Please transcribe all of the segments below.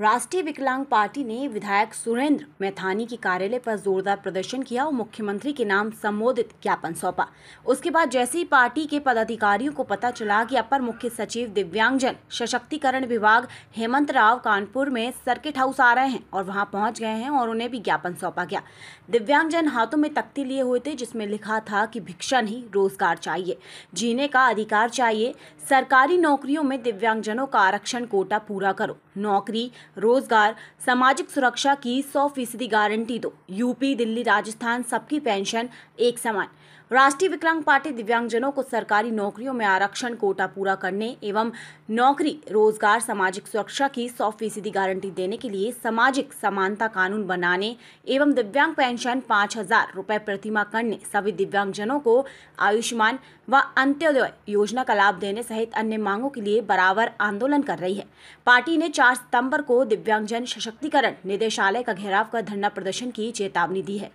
राष्ट्रीय विकलांग पार्टी ने विधायक सुरेंद्र मैथानी के कार्यालय पर जोरदार प्रदर्शन किया और मुख्यमंत्री के नाम संबोधित ज्ञापन सौंपा उसके बाद जैसे ही पार्टी के पदाधिकारियों को पता चला कि अपर मुख्य सचिव दिव्यांगजन सशक्तिकरण विभाग हेमंत राव कानपुर में सर्किट हाउस आ रहे हैं और वहां पहुंच गए हैं और उन्हें भी ज्ञापन सौंपा गया दिव्यांगजन हाथों में तख्ती लिए हुए थे जिसमें लिखा था कि भिक्षा नहीं रोजगार चाहिए जीने का अधिकार चाहिए सरकारी नौकरियों में दिव्यांगजनों का आरक्षण कोटा पूरा करो नौकरी रोजगार सामाजिक सुरक्षा की सौ फीसदी गारंटी दो यूपी दिल्ली राजस्थान सबकी पेंशन एक समान राष्ट्रीय विकलांग पार्टी दिव्यांगजनों को सरकारी नौकरियों में आरक्षण कोटा पूरा करने एवं नौकरी रोजगार सामाजिक सुरक्षा की सौ फीसदी गारंटी देने के लिए सामाजिक समानता कानून बनाने एवं दिव्यांग पेंशन पाँच हजार रूपए प्रतिमा करने सभी दिव्यांगजनों को आयुष्मान व अंत्योदय योजना का लाभ देने सहित अन्य मांगों के लिए बराबर आंदोलन कर रही है पार्टी ने चार सितम्बर को दिव्यांगजन सशक्तिकरण निदेशालय का घेराव कर धरना प्रदर्शन की चेतावनी दी है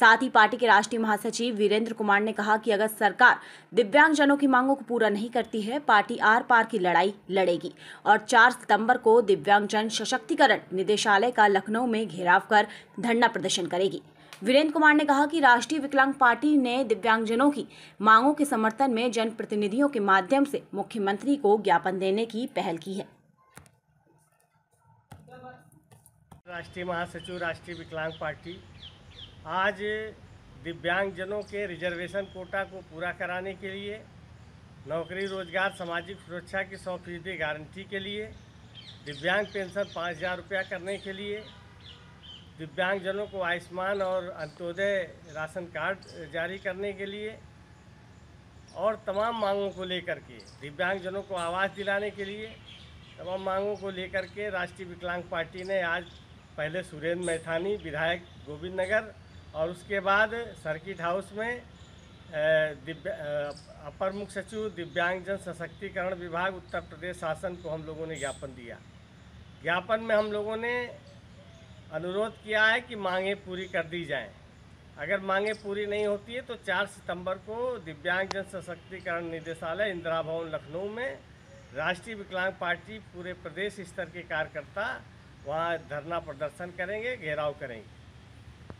साथ ही पार्टी के राष्ट्रीय महासचिव वीरेंद्र कुमार ने कहा कि अगर सरकार दिव्यांगजनों की मांगों को पूरा नहीं करती है पार्टी आर पार की लड़ाई लड़ेगी और 4 सितंबर को दिव्यांगजन सशक्तिकरण निदेशालय का लखनऊ में घेराव कर धरना प्रदर्शन करेगी वीरेंद्र कुमार ने कहा कि राष्ट्रीय विकलांग पार्टी ने दिव्यांगजनों की मांगों के समर्थन में जनप्रतिनिधियों के माध्यम से मुख्यमंत्री को ज्ञापन देने की पहल की है राष्ट्रीय महासचिव राष्ट्रीय विकलांग पार्टी आज दिव्यांगजनों के रिजर्वेशन कोटा को पूरा कराने के लिए नौकरी रोजगार सामाजिक सुरक्षा की सौ फीसदी गारंटी के लिए दिव्यांग पेंशन पाँच हज़ार रुपया करने के लिए दिव्यांगजनों को आयुष्मान और अंत्योदय राशन कार्ड जारी करने के लिए और तमाम मांगों को लेकर के दिव्यांगजनों को आवाज़ दिलाने के लिए तमाम मांगों को लेकर के राष्ट्रीय विकलांग पार्टी ने आज पहले सुरेंद्र मैथानी विधायक गोविंद नगर और उसके बाद सर्किट हाउस में दिव्या अपर मुख्य सचिव दिव्यांगजन सशक्तिकरण विभाग उत्तर प्रदेश शासन को हम लोगों ने ज्ञापन दिया ज्ञापन में हम लोगों ने अनुरोध किया है कि मांगें पूरी कर दी जाएं। अगर मांगें पूरी नहीं होती है तो 4 सितंबर को दिव्यांगजन सशक्तिकरण निदेशालय इंदिरा भवन लखनऊ में राष्ट्रीय विकलांग पार्टी पूरे प्रदेश स्तर के कार्यकर्ता वहाँ धरना प्रदर्शन करेंगे घेराव करेंगे